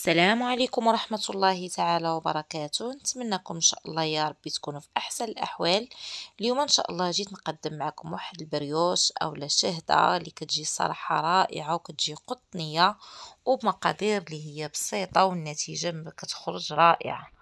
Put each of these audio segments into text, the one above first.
السلام عليكم ورحمة الله تعالى وبركاته نتمنىكم إن شاء الله يا ربي تكونوا في أحسن الأحوال اليوم إن شاء الله جيت نقدم معكم واحد البريوش أو الشهدة اللي كتجي صراحة رائعة وكتجي قطنية وبمقادير اللي هي بسيطة والنتيجة كتخرج رائعة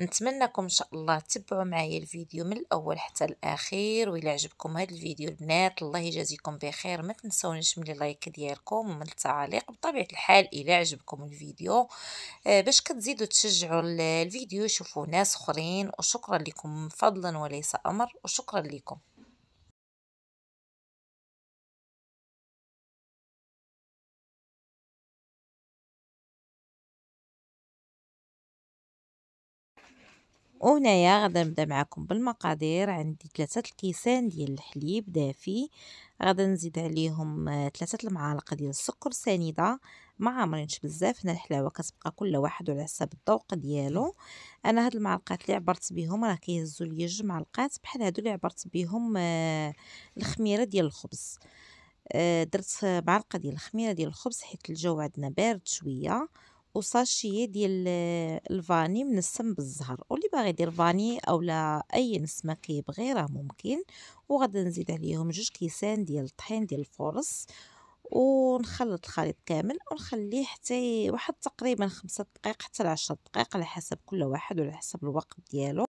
نتمنىكم ان شاء الله تتبعوا معايا الفيديو من الاول حتى الاخير و عجبكم هذا الفيديو البنات الله يجازيكم بخير ما تنسونيش من اللايك ديالكم ومن التعليق بطبيعه الحال الا عجبكم الفيديو آه، باش كتزيدوا تشجعوا الفيديو شوفوا ناس اخرين وشكرا لكم فضلا وليس امر وشكرا لكم وهنايا غادا نبدا معاكم بالمقادير عندي ثلاثة الكيسان ديال الحليب دافي غادا نزيد عليهم ثلاثة آه، المعالق ديال السكر سنيدة ما عامرينش بزاف هنا الحلاوه كتبقى كل واحد على حسب الذوق ديالو انا هاد المعلقات اللي عبرت بهم راه كيهزوا ليا جوج معلقات بحال هادو اللي عبرت بهم آه، الخميره ديال الخبز آه، درت معلقه ديال الخميره ديال الخبز حيت الجو عندنا بارد شويه وصاشي ديال الفاني منسم بالزهر واللي باغي يدير فاني اولا اي نسمه كيبغي راه ممكن وغادي نزيد عليهم جوج كيسان ديال الطحين ديال الفورص ونخلط الخليط كامل ونخليه حتى واحد تقريبا خمسة دقائق حتى لعشرة دقائق على حسب كل واحد وعلى حسب الوقت ديالو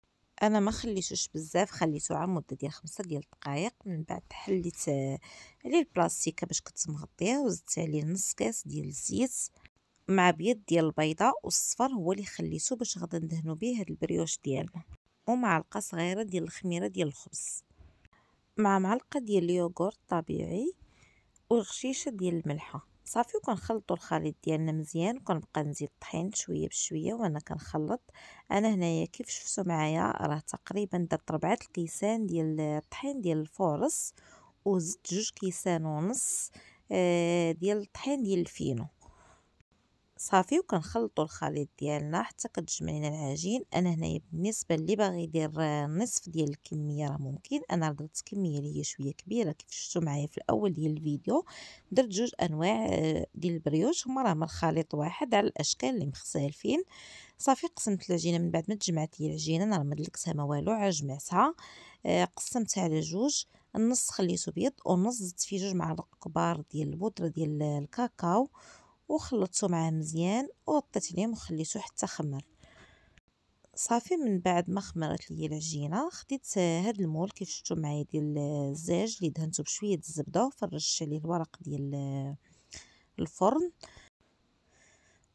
انا ما خليتوش بزاف خليته على مده ديال خمسة ديال الدقائق من بعد حليت عليه البلاستيكه باش كنت مغطيه وزدت عليه نص كاس ديال الزيت مع بيض ديال البيضة والصفر هو اللي خليته باش غادي ندهنو بيه هاد البريوش ديالنا ومعلقة صغيرة ديال الخميرة ديال الخبز مع معلقة ديال اليوغورت طبيعي وغشيشة ديال الملحة صافي وكنخلطوا الخليط ديالنا مزيان وكنبقى نزيد الطحين شويه بشويه وانا كنخلط انا هنايا كيف شفتوا معايا راه تقريبا درت ربعة الكيسان ديال الطحين ديال الفورس وزدت جوج كيسان ونص آه، ديال الطحين ديال الفينو صافي وكنخلطوا الخليط ديالنا حتى كتجمع لنا العجين انا هنايا بالنسبه اللي باغي يدير آه، نصف ديال الكميه راه ممكن انا درت كميه اللي هي شويه كبيره كيف شفتوا معايا في الاول ديال الفيديو درت جوج انواع آه، ديال البريوش هما راه من خليط واحد على الاشكال اللي مختلفين صافي قسمت العجينه من بعد ما تجمعت لي العجينه انا ما دلكتها ما والو جمعتها آه، قسمتها على جوج النص خليته بيض والنص زدت فيه جوج معالق كبار ديال البودره ديال الكاكاو وخلطته معاه مزيان وغطيت عليه وخليته حتى خمر صافي من بعد ما خمرت ليا العجينه خديت هاد المول كيف شفتو معايا ديال الزاج اللي دهنته بشويه الزبده وفرشت عليه الورق ديال الفرن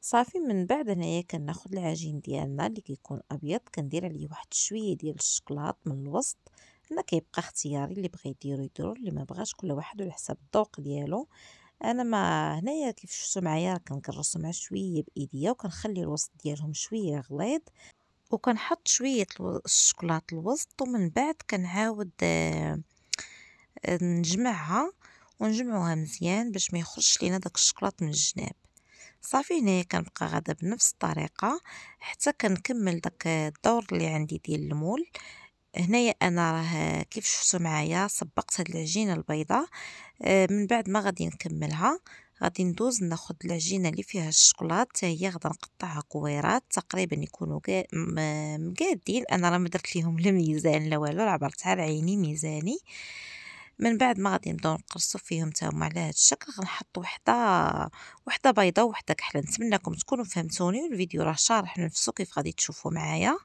صافي من بعد هنايا كناخذ العجين ديالنا اللي كيكون ابيض كندير عليه واحد شويه ديال الشكلاط من الوسط هنا كيبقى اختياري اللي بغى يديرو يديرو اللي ما بغاش كل واحد على حسب الذوق ديالو انا ما هنايا كيف شفتو معايا كنكرصو مع شويه بايديا وكنخلي الوسط ديالهم شويه غليظ وكنحط شويه الشكلاط الوسط ومن بعد كنعاود آه، نجمعها ونجمعوها مزيان باش ما يخرجش لينا داك الشكلاط من الجناب صافي هنايا كنبقى غادا بنفس الطريقه حتى كنكمل داك الدور اللي عندي ديال المول هنايا انا راه كيف شفتوا معايا صبقت هاد العجينه البيضاء آه، من بعد ما غادي نكملها غادي ندوز ناخد العجينه اللي فيها الشوكولات حتى هي غادي نقطعها كويرات تقريبا يكونوا مقادين انا راه ما درت لهم لا ميزان لا والو راه عبرت على عيني ميزاني من بعد ما غادي نبداو نقرصو فيهم حتى هما على هذا الشكل غنحط وحده وحده بيضه وحده كحله نتمنىكم تكونوا فهمتوني والفيديو راه شارح نفسه كيف غادي تشوفوا معايا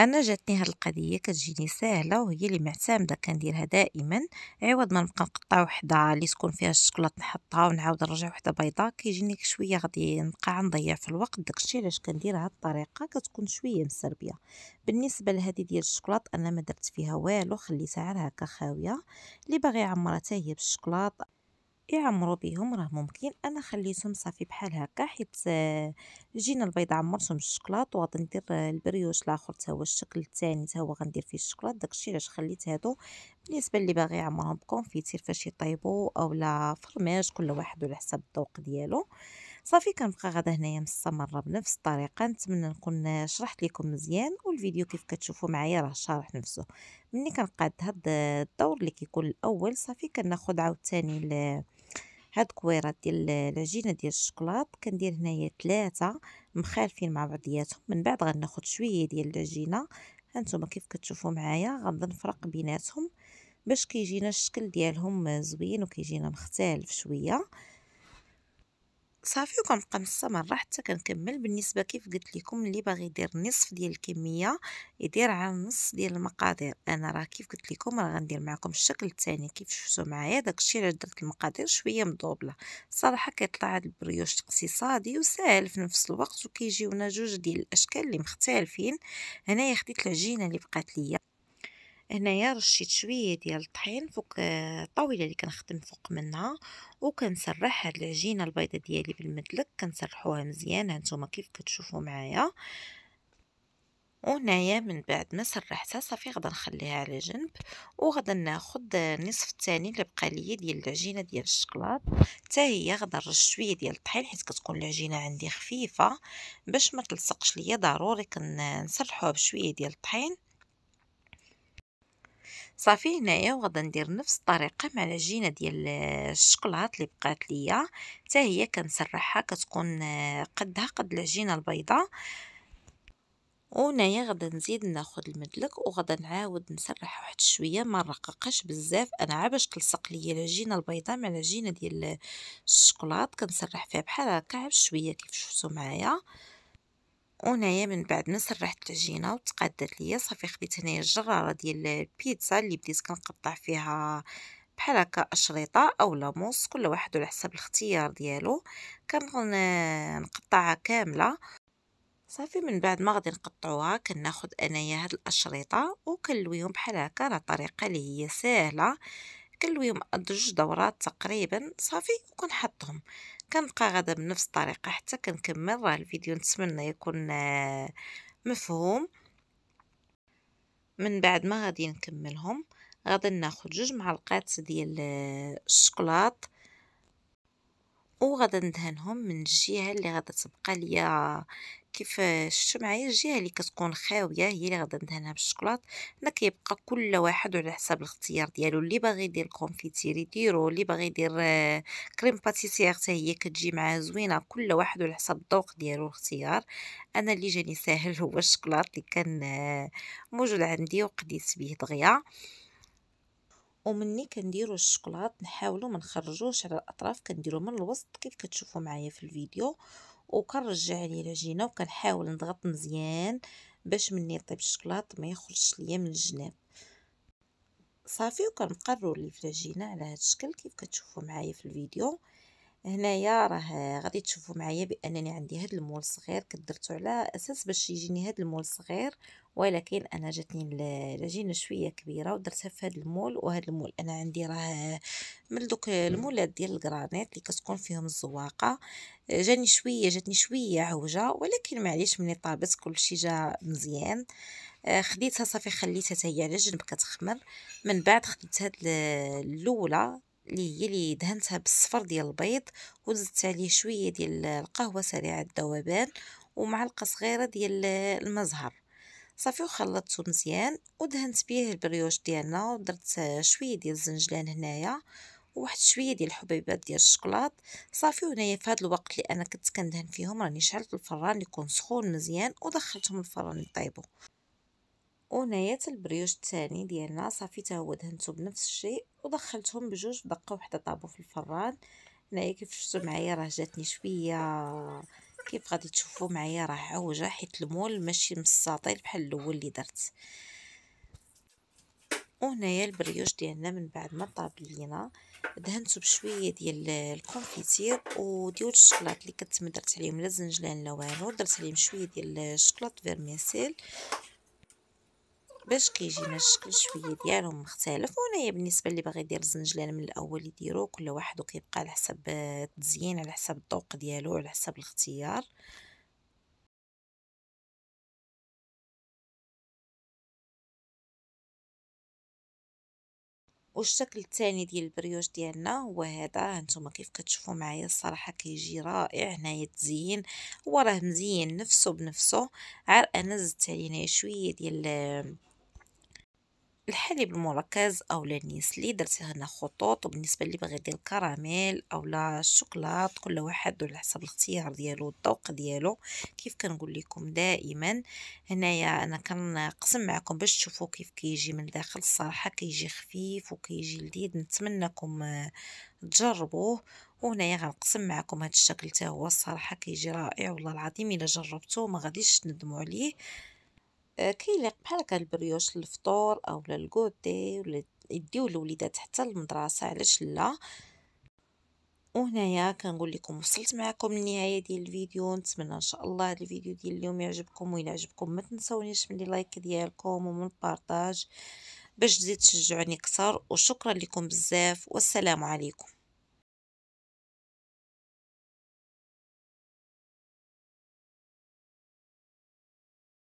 انا جاتني هاد القضيه كتجيني ساهله وهي اللي معتمده كنديرها دائما عوض ما نبقى نقطع وحده اللي تكون فيها الشكلاط نحطها ونعاود نرجع وحده بيضاء كيجيني شويه غادي نبقى نضيع في الوقت داكشي علاش كندير هاد الطريقه كتكون شويه مسربيه بالنسبه لهذه ديال الشكلاط انا ما درت فيها والو خليتها غير هكا خاويه اللي باغي يعمرها حتى هي بالشكلاط يعمروا بيهم راه ممكن انا خليتهم صافي بحال هكا حيت آه، الجينه البيضاء عمرتهم الشكلاط ندير آه، البريوش الاخر حتى هو الشكل الثاني حتى هو غندير فيه الشكلاط داكشي علاش خليت هادو بالنسبه اللي باغي يعمرهم بكونفيتير فاش يطيبوا اولا فرماج كل واحد على حسب الذوق ديالو صافي كنبقى غادا هنايا مستمره بنفس الطريقه نتمنى نكون آه، شرحت لكم مزيان والفيديو كيف كتشوفوا معايا راه شارح نفسه ملي كنقاد هاد الدور اللي كيكون الاول صافي كناخذ عاوتاني هاد كويرات ديال العجينه ديال الشكلاط كندير هنايا ثلاثه مخالفين مع بعضياتهم من بعد غناخد شويه ديال العجينه هانتوما كيف كتشوفوا معايا غنبدا نفرق بيناتهم باش كيجينا الشكل ديالهم زوين وكيجينا مختلف شويه صافي وكنبقى مستمره حتى كنكمل بالنسبه كيف قلت لكم اللي باغي يدير نصف ديال الكميه يدير على نص ديال المقادير انا راه كيف قلت لكم راه غندير معكم الشكل الثاني كيف شفتوا معايا داكشي علاش درت المقادير شويه مضوبله صراحه كيطلع هذا البريوش اقتصادي وسهل في نفس الوقت وكيجيونا جوج ديال الاشكال اللي مختلفين هنايا خديت العجينه اللي بقات ليا هنايا رشيت شويه ديال الطحين فوق الطاوله آه، اللي كنخدم فوق منها وكنسرح هاد العجينه البيضه ديالي بالمدلك كنسرحوها مزيان هانتوما كيف كتشوفوا معايا وهنايا من بعد ما سرحتها صافي غدا نخليها على جنب وغدا ناخد آه، النصف الثاني اللي بقى ليا ديال العجينه ديال الشكلاط حتى هي غدا نرش شويه ديال الطحين حيت كتكون العجينه عندي خفيفه باش ما تلصقش ليا ضروري كنسرحوها آه، بشويه ديال الطحين صافي هنايا وغادا ندير نفس الطريقه مع العجينه ديال الشكلاط اللي بقات ليا حتى هي كنسرحها كتكون آه، قدها قد العجينه البيضاء ونايا غادا نزيد ناخد المدلك وغادا نعاود نسرح واحد شويه ما نرققش بزاف انا عا باش تلصق ليا العجينه البيضاء مع العجينه ديال الشكلاط كنسرح فيها بحال هكا عا شويه كيف شفتوا معايا ونايا من بعد ما سرحت العجينه وتقادت ليا صافي خديت هنايا الجراره ديال البيتزا اللي بديت كنقطع فيها بحال هكا اشريطه او لاموس كل واحد على حسب الاختيار ديالو كنقطعها كامله صافي من بعد ما غادي نقطعوها كناخد انايا هاد الاشريطه وكنلويهم بحال هكا على طريقه اللي هي ساهلة كنلويهم جوج دورات تقريبا صافي وكنحطهم كنبقى غادا بنفس الطريقه حتى كنكمل راه الفيديو نتمنى يكون آه، مفهوم من بعد ما غادي نكملهم غادي ناخذ جوج معلقات ديال الشكلاط آه، وغادا ندهنهم من الجهه اللي غادا تبقى ليا كيف شفتوا معايا الجهه اللي كتكون خاويه هي اللي غادا ندهنها بالشكلاط هنا كيبقى كل واحد على حساب الاختيار ديالو اللي باغي يدير كونفيتير يديرو اللي باغي يدير كريم آه، باتيسير حتى هي كتجي معاه زوينه كل واحد على حساب الذوق ديالو الاختيار انا اللي جاني ساهل هو الشكلاط اللي كان آه، موجود عندي وقديت به دغيا ومني كنديرو الشوكولات نحاولو ما نخرجوش على الاطراف كنديرو من الوسط كيف كتشوفوا معايا في الفيديو وكنرجع عليه العجينه وكنحاول نضغط مزيان باش مني يطيب الشوكولات ما يخرجش ليا من الجناب صافي وكنبقى لي في العجينه على هذا الشكل كيف كتشوفوا معايا في الفيديو هنايا راه غادي تشوفوا معايا بانني عندي هذا المول صغير كدرته على اساس باش يجيني هذا المول صغير ولكن انا جاتني العجينه شويه كبيره ودرتها في هذا المول وهذا المول انا عندي راه من دوك المولات ديال الكرانيت اللي كتكون فيهم الزواقه جاني شويه جاتني شويه عوجه ولكن معليش ملي طابت كلشي جا مزيان آه، خديتها صافي خليتها حتى هي على جنب كتخمر من بعد خديت هاد الاولى اللي هي اللي دهنتها بالصفر ديال البيض وزدت عليه شويه ديال القهوه سريعه الذوبان ومعلقه صغيره ديال المزهر صافي وخلطته مزيان ودهنت بيه البريوش ديالنا ودرت شويه ديال الزنجلان هنايا وواحد شويه ديال الحبيبات ديال الشكلاط صافي وهنايا في هذا الوقت اللي انا كنت كندهن فيهم راني شعلت الفران يكون سخون مزيان ودخلتهم الفران يطيبوا وناية البريوش الثاني ديالنا صافي هو دهنتو بنفس الشيء ودخلتهم بجوج دقه وحده طابو في الفران هنايا كيف شفتوا معايا راه جاتني شويه كيف غادي تشوفوا معايا راه عوجه حيت المول ماشي مستطيل بحال الاول اللي درت وهنايا البريوش ديالنا من بعد ما طاب لينا دهنتو بشويه ديال الكونفيتير وديال الشكلاط اللي كنت درت عليهم لا زنجلان لا والو درت عليهم شويه ديال الشكلاط فيرميسيل باش كيجينا الشكل شويه ديالهم مختلف وهنايا بالنسبه اللي باغي يدير الزنجلان من الاول يديرو كل واحد وكيبقى على حسب التزيين على حسب الذوق ديالو على حسب الاختيار والشكل الثاني ديال البريوش ديالنا هو هذا هانتوما كيف كتشوفوا معايا الصراحه كيجي رائع هنايا التزيين هو راه مزين نفسه بنفسه عار انا زدت عليه شويه ديال الحليب المركز او النيسلي درت هنا خطوط وبالنسبه اللي باغي يدير الكراميل او لا الشوكولات كل واحد على حسب الاختيار ديالو الذوق ديالو كيف كنقول لكم دائما هنايا انا كنقسم معكم باش تشوفوا كيف كيجي من الداخل الصراحه كيجي خفيف وكيجي لذيذ نتمنىكم آه، تجربوه وهنايا غنقسم معكم هذا الشكل حتى هو الصراحه كيجي رائع والله العظيم الا جربتوه ما غاديش تندموا عليه كيليق بحال هكا البريوش للفطور او للكودي ولا يديو الوليدات حتى المدرسه علاش لا وهنايا كنقول لكم وصلت معكم للنهايه ديال الفيديو نتمنى ان شاء الله هذا الفيديو ديال اليوم يعجبكم وإلا عجبكم ما تنساونيش من اللايك ديالكم ومن البارطاج باش تزيد تشجعوني اكثر وشكرا لكم بزاف والسلام عليكم